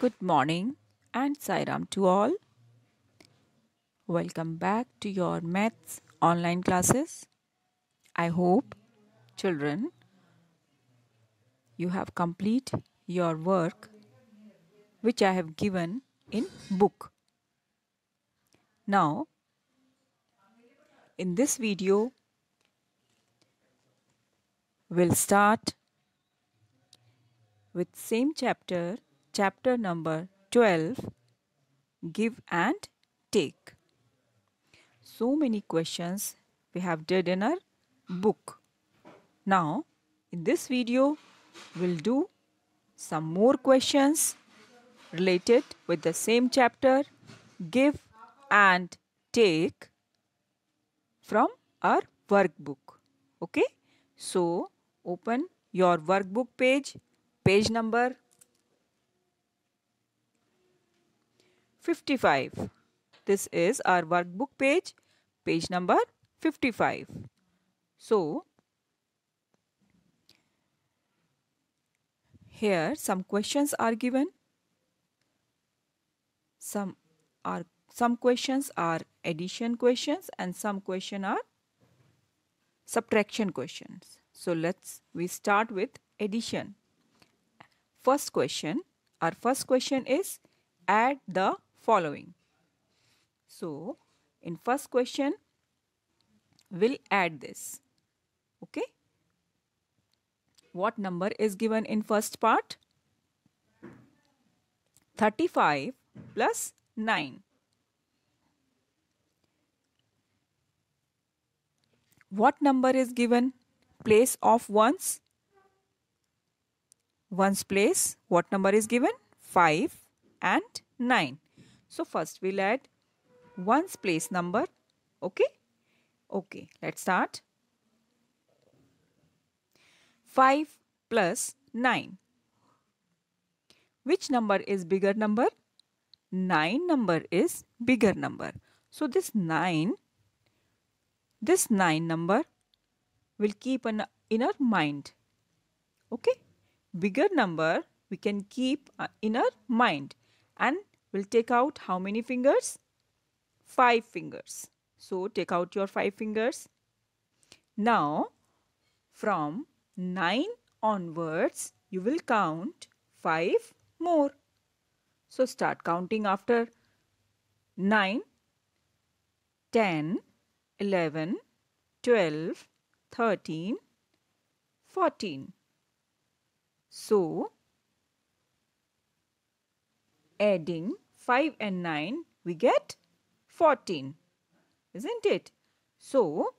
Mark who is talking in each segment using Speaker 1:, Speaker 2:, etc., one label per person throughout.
Speaker 1: Good morning and Sairam to all. Welcome back to your maths online classes. I hope children you have complete your work which I have given in book. Now in this video we'll start with same chapter chapter number 12 Give and Take. So many questions we have did in our book. Now, in this video, we'll do some more questions related with the same chapter Give and Take from our workbook. Okay? So, open your workbook page, page number 55. This is our workbook page, page number 55. So, here some questions are given. Some are some questions are addition questions and some question are subtraction questions. So let's we start with addition. First question, our first question is add the following. So, in first question, we'll add this. Okay. What number is given in first part? 35 plus 9. What number is given? Place of ones. Ones place. What number is given? 5 and 9. So first we'll add 1's place number. Okay. Okay. Let's start. 5 plus 9. Which number is bigger number? 9 number is bigger number. So this 9, this 9 number will keep an, in our mind. Okay. Bigger number we can keep in our mind and will take out how many fingers? 5 fingers. So take out your 5 fingers. Now from 9 onwards you will count 5 more. So start counting after 9, 10, 11, 12, 13, 14. So adding 5 and 9 we get 14 isn't it? So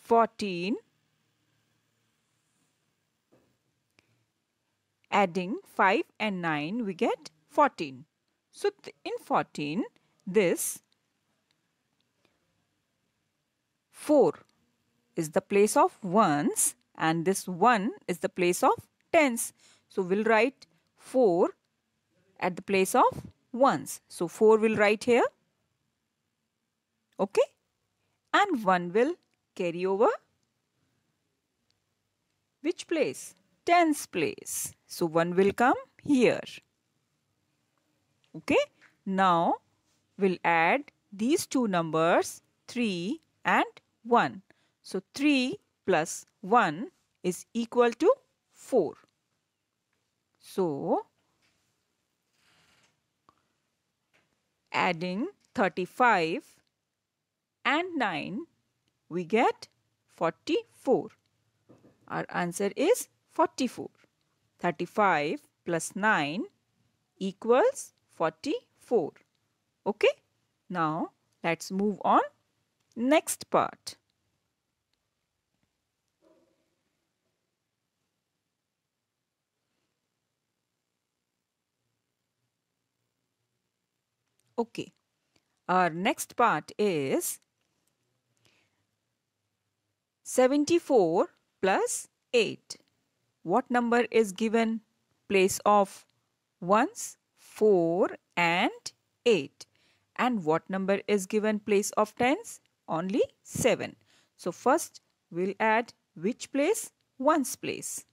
Speaker 1: 14 adding 5 and 9 we get 14. So in 14 this 4 is the place of ones and this 1 is the place of tens. So we'll write 4 at the place of ones. So 4 will write here. Okay. And 1 will carry over which place? Tens place. So 1 will come here. Okay. Now we'll add these two numbers 3 and 1. So 3 plus 1 is equal to 4. So, adding 35 and 9, we get 44. Our answer is 44. 35 plus 9 equals 44. Okay? Now, let's move on next part. Okay. Our next part is 74 plus 8. What number is given place of 1s, 4 and 8? And what number is given place of 10s? Only 7. So first we'll add which place? 1's place.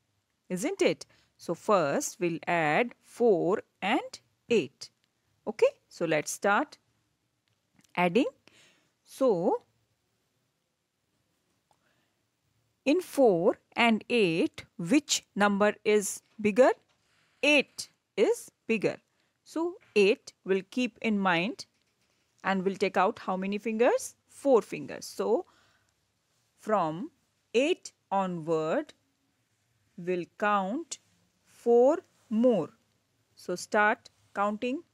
Speaker 1: Isn't it? So first we'll add 4 and 8. Okay. So let's start adding. So in 4 and 8 which number is bigger? 8 is bigger. So 8 will keep in mind and will take out how many fingers? 4 fingers. So from 8 onward will count 4 more. So start counting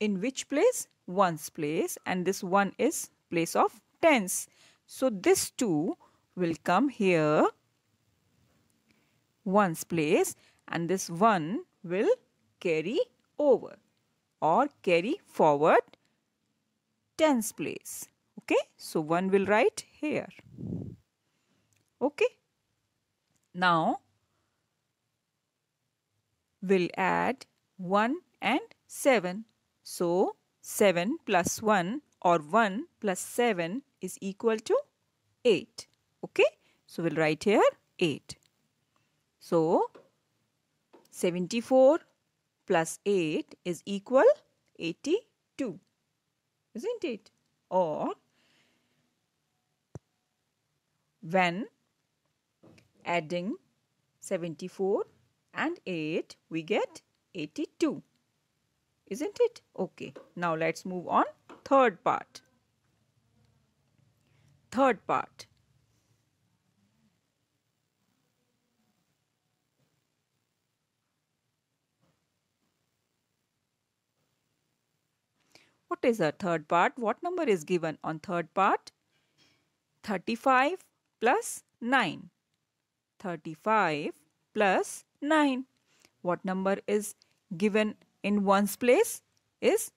Speaker 1: in which place? One's place and this one is place of tens. So this 2 will come here one's place and this 1 will carry over or carry forward tens place. Okay, so 1 will write here. Okay, now we'll add 1 and 7. So 7 plus 1 or 1 plus 7 is equal to 8. Okay. So we'll write here 8. So 74 plus 8 is equal 82. Isn't it? Or when adding 74 and 8 we get 82. Isn't it? Okay. Now let's move on. Third part. Third part. What is the third part? What number is given on third part? 35 plus 9. 35 plus 9. What number is given in ones place is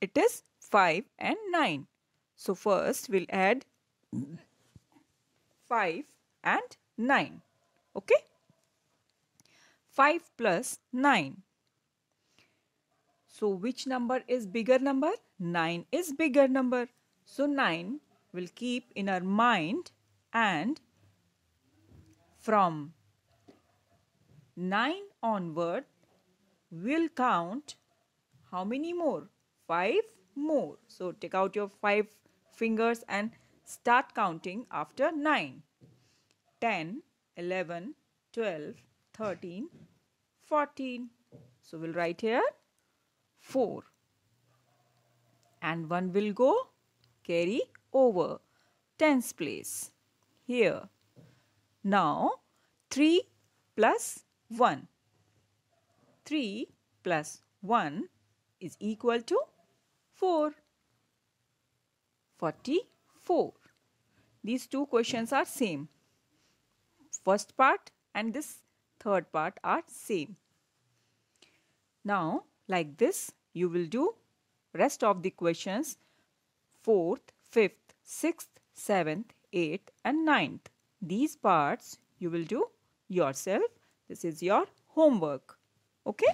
Speaker 1: it is 5 and 9. So first we'll add 5 and 9. Okay? 5 plus 9. So which number is bigger number? 9 is bigger number. So 9 will keep in our mind and from 9 onward will count how many more? 5 more. So take out your 5 fingers and start counting after 9. 10, 11, 12, 13, 14. So we'll write here 4. And 1 will go carry over tens place here. Now 3 plus 1 3 plus 1 is equal to 4. 44. These two questions are same. First part and this third part are same. Now like this you will do rest of the questions 4th, 5th, 6th, 7th, 8th and 9th. These parts you will do yourself. This is your homework. Okay.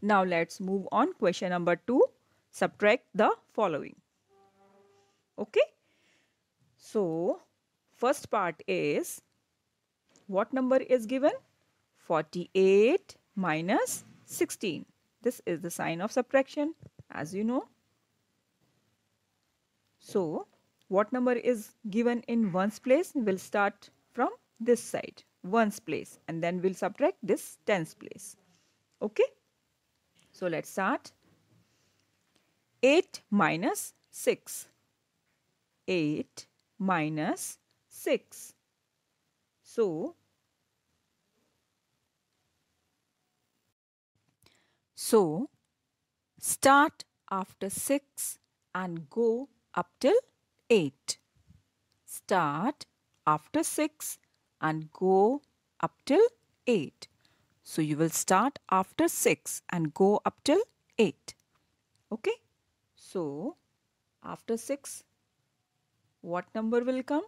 Speaker 1: Now let's move on question number 2. Subtract the following. Okay. So first part is what number is given? 48 minus 16. This is the sign of subtraction as you know. So what number is given in ones place? We'll start from this side ones place and then we'll subtract this tens place. Okay. So let's start. 8 minus 6. 8 minus 6. So, so start after 6 and go up till 8. Start after 6 and go up till 8. So you will start after 6 and go up till 8. Okay. So after 6, what number will come?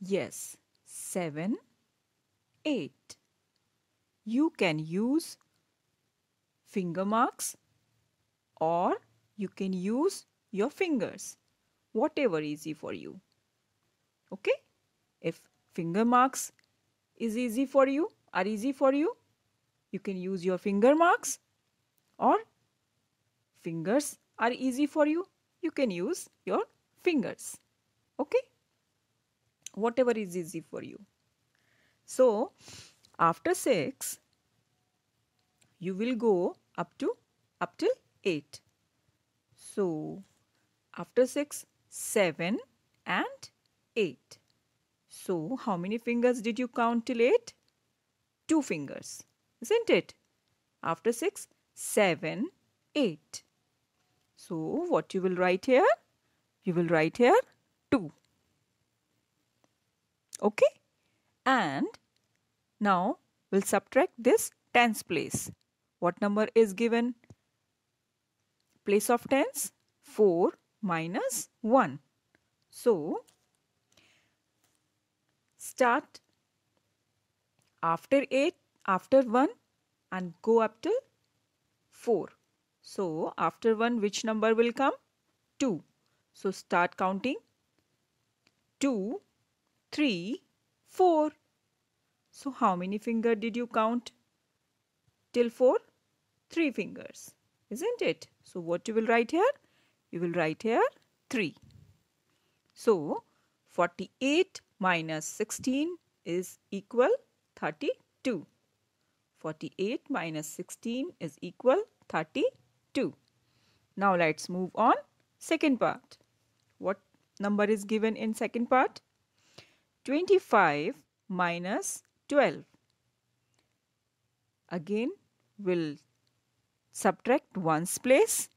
Speaker 1: Yes, 7, 8. You can use finger marks or you can use your fingers. Whatever easy for you. Okay. If finger marks is easy for you, are easy for you, you can use your finger marks or fingers are easy for you, you can use your fingers. Okay? Whatever is easy for you. So, after 6, you will go up to up till 8. So, after 6, 7 and 8. So, how many fingers did you count till 8? 2 fingers, isn't it? After 6, 7, 8. So, what you will write here? You will write here 2. Okay? And now, we'll subtract this tens place. What number is given? Place of tens? 4 minus 1. So, start after 8 after 1 and go up to 4 so after 1 which number will come 2 so start counting 2 3 4 so how many finger did you count till 4 3 fingers isn't it so what you will write here you will write here 3 so 48 minus 16 is equal 32. 48 minus 16 is equal 32. Now let's move on second part. What number is given in second part? 25 minus 12. Again we'll subtract 1's place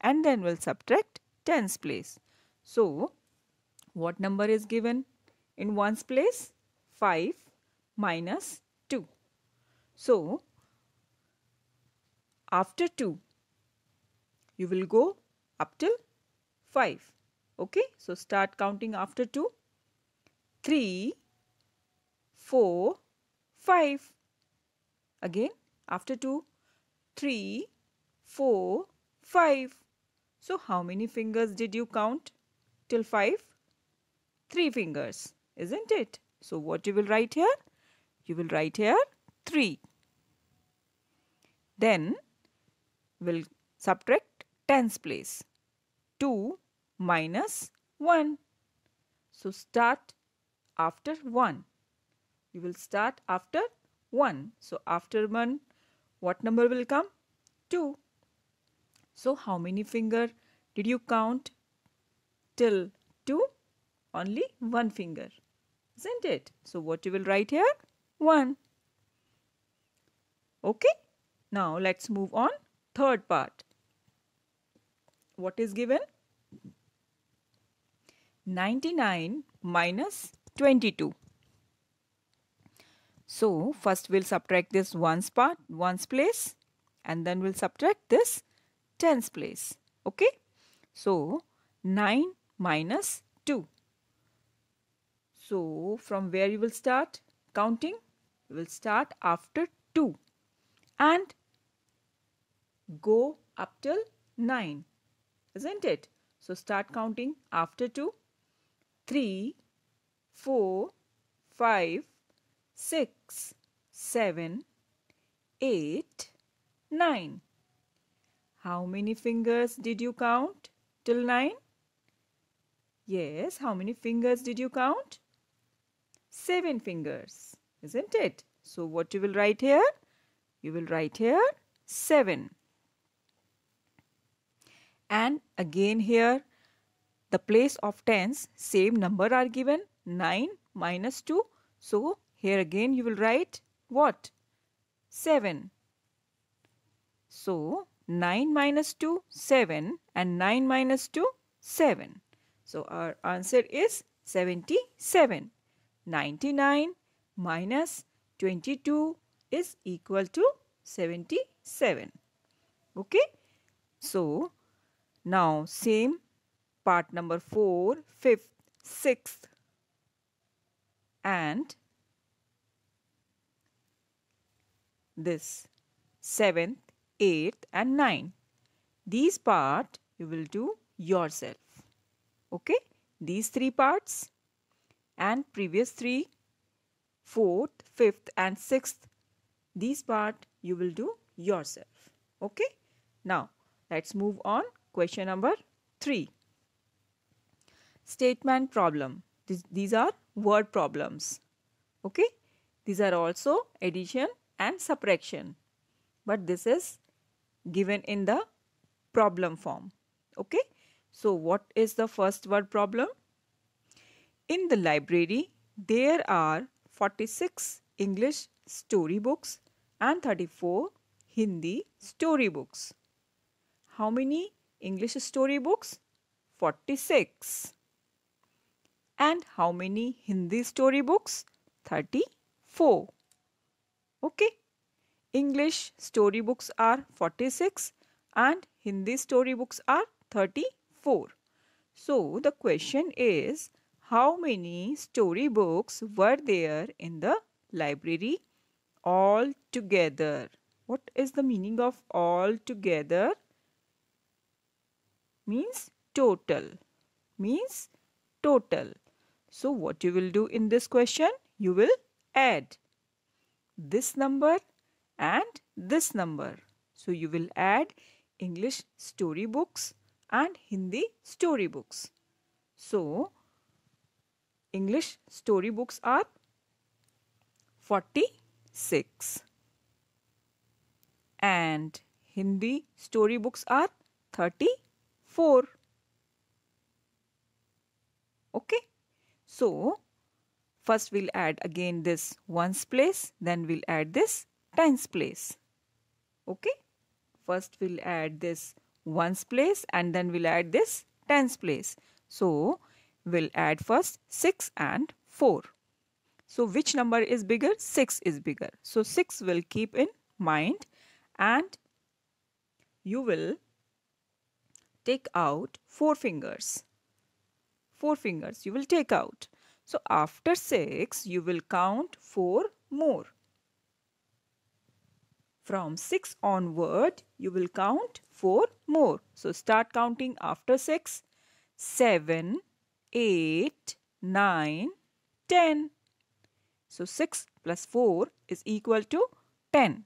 Speaker 1: and then we'll subtract 10's place. So what number is given? In ones place, 5 minus 2. So, after 2, you will go up till 5. Okay, so start counting after 2. 3, 4, 5. Again, after 2, 3, 4, 5. So, how many fingers did you count till 5? 3 fingers isn't it? So what you will write here? You will write here 3. Then we'll subtract tens place. 2 minus 1. So start after 1. You will start after 1. So after 1, what number will come? 2. So how many finger did you count till 2? Only one finger isn't it? So what you will write here? 1. Okay. Now let's move on. Third part. What is given? 99 minus 22. So first we'll subtract this ones part, ones place and then we'll subtract this tens place. Okay. So 9 minus 2. So from where you will start counting? You will start after 2 and go up till 9 isn't it? So start counting after 2, 3, 4, 5, 6, 7, 8, 9. How many fingers did you count till 9? Yes, how many fingers did you count? seven fingers, isn't it? So what you will write here? You will write here 7. And again here, the place of tens, same number are given 9 minus 2. So here again you will write what? 7. So 9 minus 2, 7 and 9 minus 2, 7. So our answer is 77. 99 minus 22 is equal to 77. Okay. So, now same part number 4, 5th, 6th and this 7th, 8th and 9. These part you will do yourself. Okay. These three parts and previous three, fourth, fifth and sixth. These part you will do yourself. Okay. Now let's move on. Question number 3. Statement problem. these are word problems. Okay. These are also addition and subtraction. But this is given in the problem form. Okay. So what is the first word problem? In the library, there are 46 English storybooks and 34 Hindi storybooks. How many English storybooks? 46. And how many Hindi storybooks? 34. Okay. English storybooks are 46 and Hindi storybooks are 34. So the question is how many storybooks were there in the library all together what is the meaning of all together means total means total so what you will do in this question you will add this number and this number so you will add english storybooks and hindi storybooks so English story books are 46 and Hindi story books are 34. Okay. So, first we'll add again this ones place, then we'll add this tens place. Okay. First we'll add this ones place and then we'll add this tens place. So, We'll add first 6 and 4. So which number is bigger? 6 is bigger. So 6 will keep in mind and you will take out 4 fingers. 4 fingers you will take out. So after 6 you will count 4 more. From 6 onward you will count 4 more. So start counting after 6, 7, 8, 9, 10. So 6 plus 4 is equal to 10.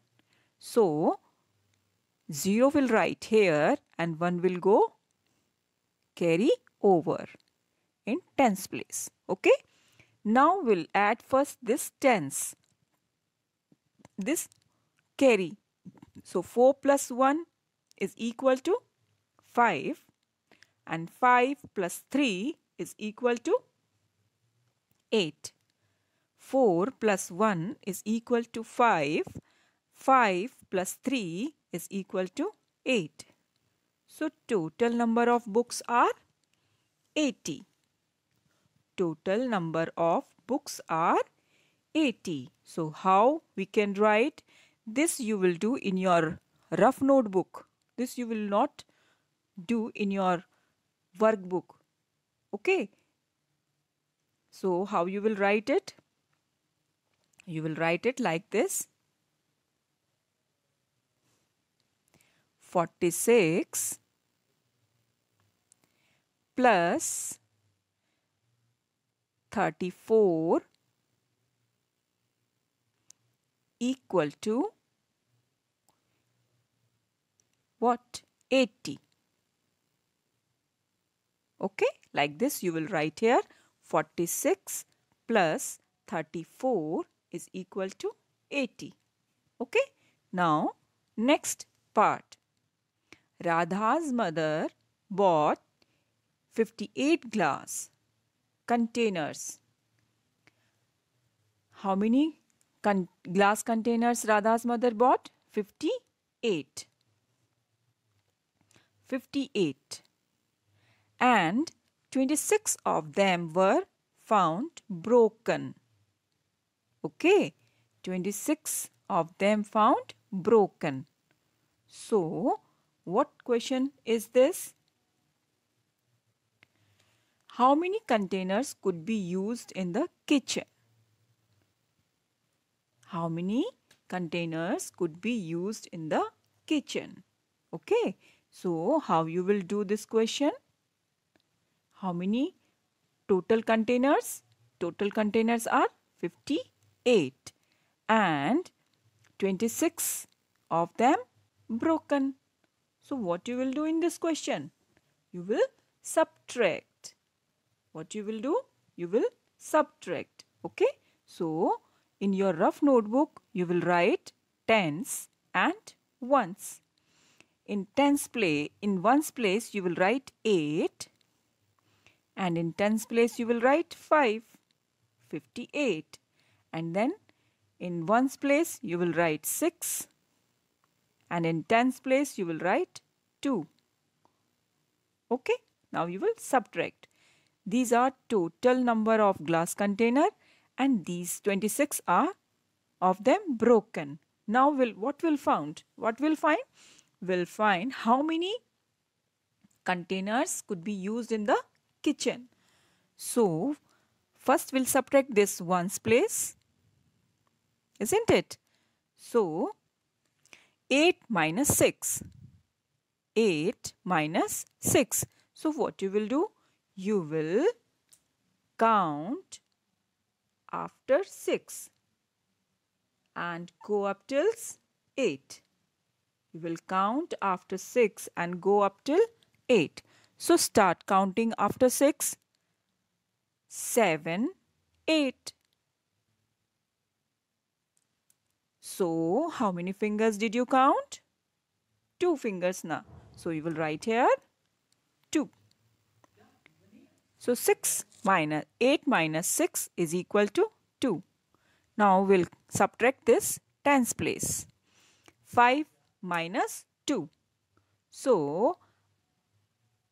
Speaker 1: So 0 will write here and 1 will go carry over in tens place. Okay. Now we'll add first this tens. This carry. So 4 plus 1 is equal to 5 and 5 plus 3 is equal to 8. 4 plus 1 is equal to 5. 5 plus 3 is equal to 8. So total number of books are 80. Total number of books are 80. So how we can write this you will do in your rough notebook. This you will not do in your workbook okay so how you will write it you will write it like this 46 plus 34 equal to what 80 okay like this you will write here 46 plus 34 is equal to 80. Okay. Now next part. Radha's mother bought 58 glass containers. How many con glass containers Radha's mother bought? 58. 58. And 26 of them were found broken. Okay, 26 of them found broken. So, what question is this? How many containers could be used in the kitchen? How many containers could be used in the kitchen? Okay, so how you will do this question? how many total containers? Total containers are 58 and 26 of them broken. So what you will do in this question? You will subtract. What you will do? You will subtract. Okay. So in your rough notebook you will write tens and ones. In tens place, in ones place you will write 8 and in tens place you will write 5, 58 and then in ones place you will write 6 and in tens place you will write 2. Okay, now you will subtract. These are total number of glass container and these 26 are of them broken. Now will what will found? What will find? Will find how many containers could be used in the kitchen. So, first we'll subtract this ones place, isn't it? So, 8 minus 6. 8 minus 6. So, what you will do? You will count after 6 and go up till 8. You will count after 6 and go up till 8. So start counting after 6, 7, 8. So how many fingers did you count? 2 fingers now. So you will write here 2. So 6 minus 8 minus 6 is equal to 2. Now we'll subtract this tens place. 5 minus 2. So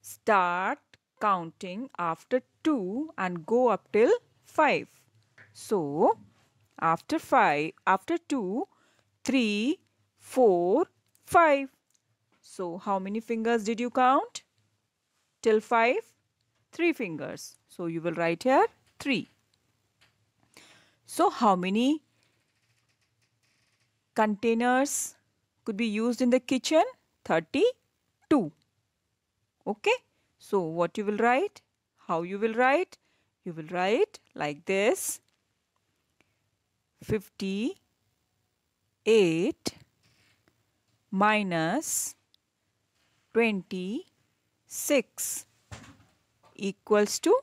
Speaker 1: Start counting after 2 and go up till 5. So, after 5, after 2, 3, 4, 5. So, how many fingers did you count? Till 5? 3 fingers. So, you will write here 3. So, how many containers could be used in the kitchen? 32. Okay. So what you will write? How you will write? You will write like this. 58 minus 26 equals to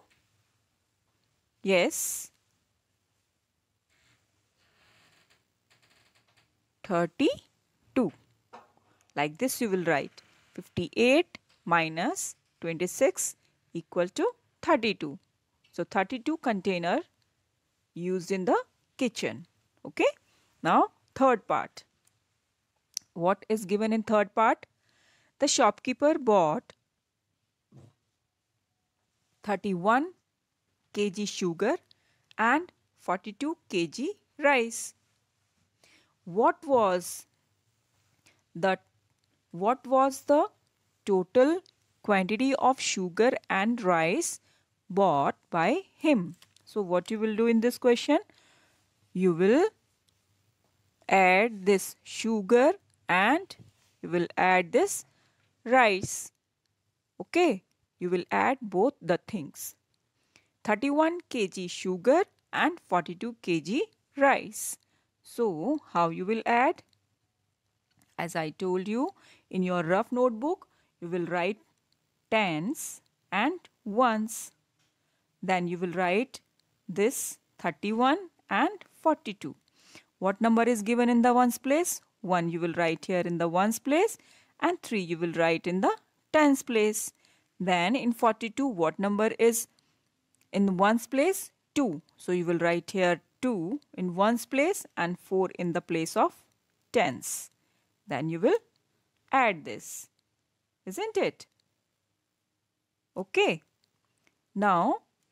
Speaker 1: yes 32 like this you will write 58 minus 26 equal to 32. So 32 container used in the kitchen. Okay. Now third part. What is given in third part? The shopkeeper bought 31 kg sugar and 42 kg rice. What was the what was the total quantity of sugar and rice bought by him. So what you will do in this question? You will add this sugar and you will add this rice. Okay, you will add both the things. 31 kg sugar and 42 kg rice. So, how you will add? As I told you in your rough notebook, you will write tens and ones. Then you will write this 31 and 42. What number is given in the ones place? 1 you will write here in the ones place and 3 you will write in the tens place. Then in 42 what number is in ones place? 2. So you will write here 2 in ones place and 4 in the place of tens. Then you will add this isn't it? Okay. Now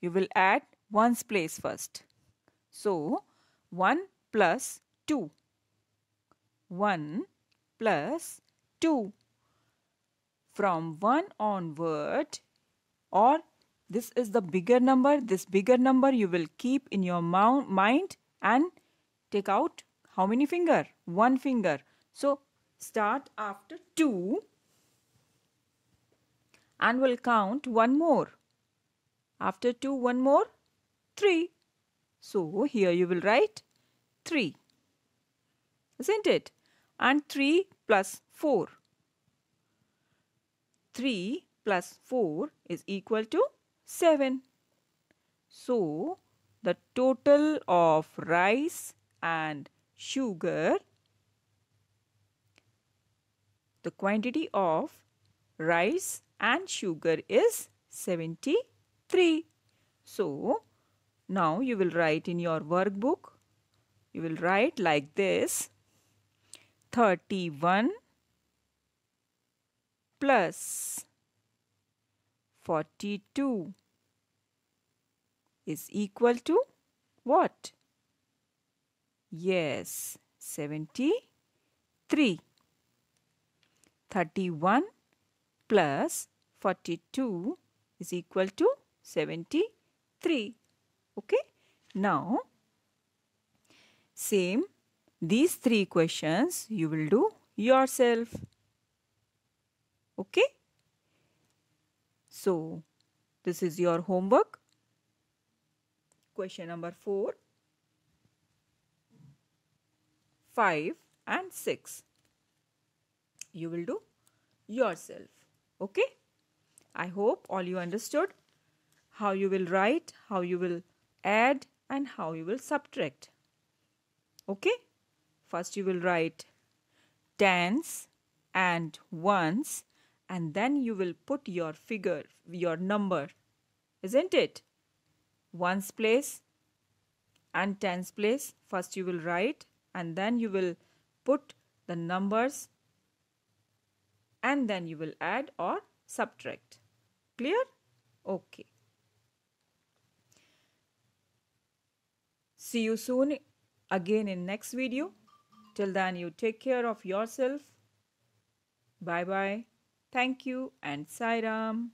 Speaker 1: you will add 1's place first. So 1 plus 2. 1 plus 2. From 1 onward or this is the bigger number. This bigger number you will keep in your mind and take out how many finger? One finger. So start after 2 and will count one more. After 2, one more, 3. So here you will write 3. Isn't it? And 3 plus 4. 3 plus 4 is equal to 7. So, the total of rice and sugar, the quantity of rice and sugar is 73. So, now you will write in your workbook, you will write like this 31 plus 42 is equal to what? Yes, 73. 31 plus 42 is equal to 73. Okay. Now, same these three questions you will do yourself. Okay. So, this is your homework. Question number 4, 5 and 6. You will do yourself. Okay? I hope all you understood how you will write, how you will add and how you will subtract. Okay? First you will write tens and ones and then you will put your figure, your number. Isn't it? Ones place and tens place. First you will write and then you will put the numbers and then you will add or subtract. Clear? Okay. See you soon again in next video. Till then you take care of yourself. Bye bye. Thank you and Sairam.